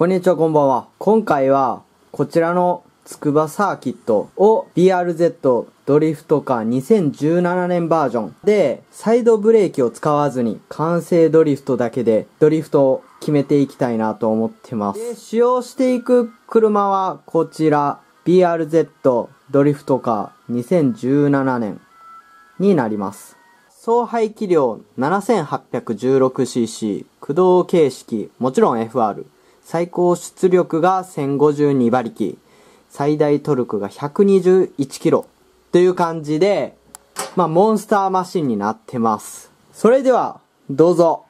こんにちは、こんばんは。今回は、こちらのつくばサーキットを BRZ ドリフトカー2017年バージョンでサイドブレーキを使わずに完成ドリフトだけでドリフトを決めていきたいなと思ってます。使用していく車はこちら BRZ ドリフトカー2017年になります。総排気量 7816cc 駆動形式もちろん FR 最高出力が1052馬力、最大トルクが121キロという感じで、まあ、モンスターマシンになってます。それでは、どうぞ。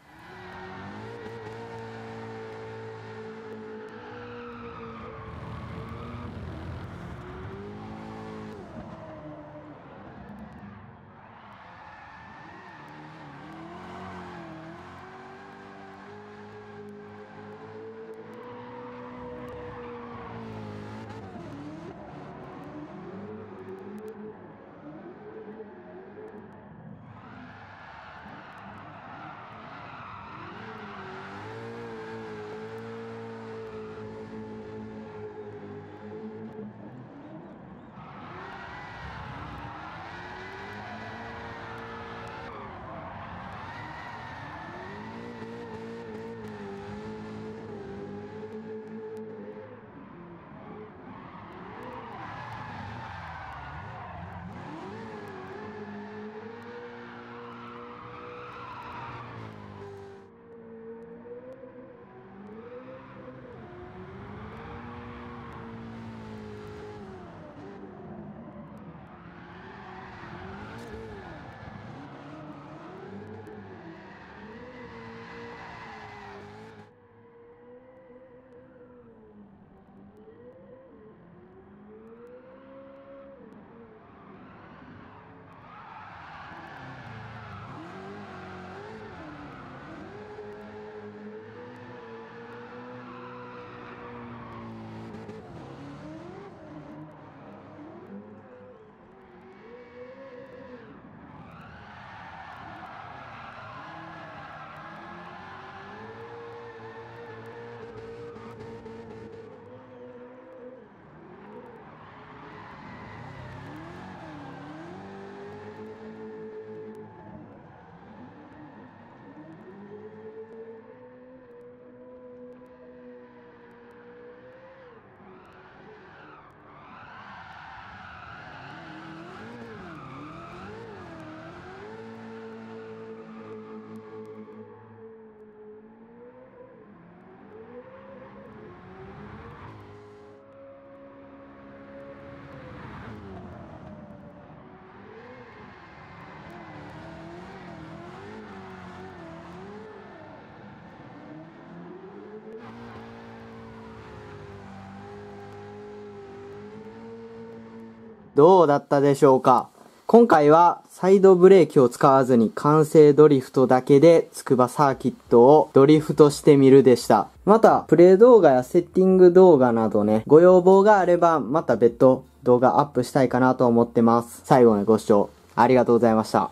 どうだったでしょうか今回はサイドブレーキを使わずに完成ドリフトだけでつくばサーキットをドリフトしてみるでした。また、プレイ動画やセッティング動画などね、ご要望があればまた別途動画アップしたいかなと思ってます。最後のご視聴ありがとうございました。